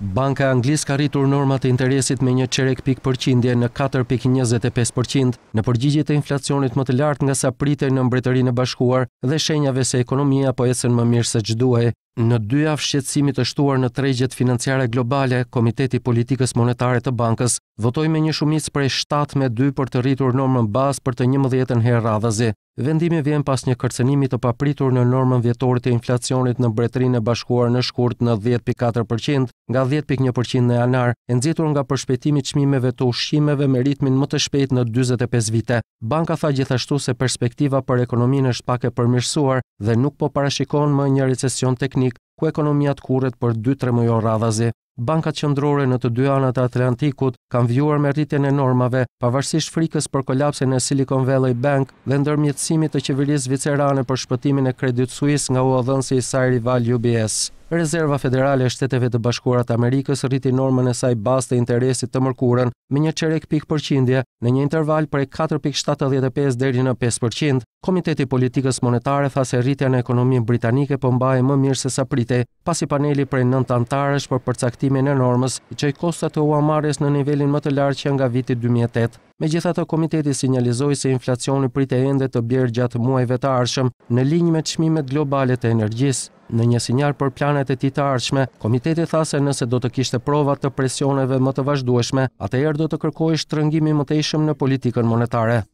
Banka Anglis ka rritur normat e interesit me një qerek pik përqindje në 4.25% në përgjigjit e inflacionit më të lartë nga sa pritej në mbretërinë e bashkuar dhe shenjave se ekonomia po esën më mirë se gjduhe. Në dy javë shqetësimi të shtuar në tregjet financiare globale, Komiteti i Politikës Monetare të Bankës votoi me një shumicë prej 7 me 2 për të rritur normën bazë për të 11-ën herë radhazi. Vendimi vjen pas një kërcënimi të papritur në normën vjetore të inflacionit në Mbretërinë e Bashkuar në shkurt në 10.4% nga 10.1% në janar, e nxitur nga përshpejtimi i çmimeve të ushqimeve me ritmin më të shpejt në 45 vite. Banka tha gjithashtu se perspektiva për ekonominë është pak e përmirësuar dhe nuk po parashikon më një recesion teknik ku ekonomia të kurret për 2-3 muaj radhazi Bankat qendrore në të dy anët Atlantikut kanë vjuar me rritjen e normave, pavarësisht frikës për kolapsin e Silicon Valley Bank dhe ndërmjetësimit të qeverisë vicerane për shpëtimin e Credit Suisse nga uadhënësi i saj rival UBS. Rezerva Federale e Shteteve të Bashkuara të Amerikës rriti normën e saj bazë të interesit të mërkurën me 1.5 pikë përqindje në një interval prej 4.75 deri në 5%. Komiteti i Politikës Monetare tha se rritja në ekonominë britanike po mbahet më mirë se sa pritej, pasi paneli prej 9 anëtarësh për përcaktim shpejtimin e normës, i qëj kostat të uamares në nivelin më të larë që nga viti 2008. Me gjitha të komiteti sinjalizoi se inflacioni prite ende të bjerë gjatë muajve të arshëm në linjë me qmimet globalet e energjisë. Në një sinjal për planet e ti të arshme, komiteti tha se nëse do të kishte provat të presioneve më të vazhdueshme, atë erë do të kërkoj shtrëngimi më të ishëm në politikën monetare.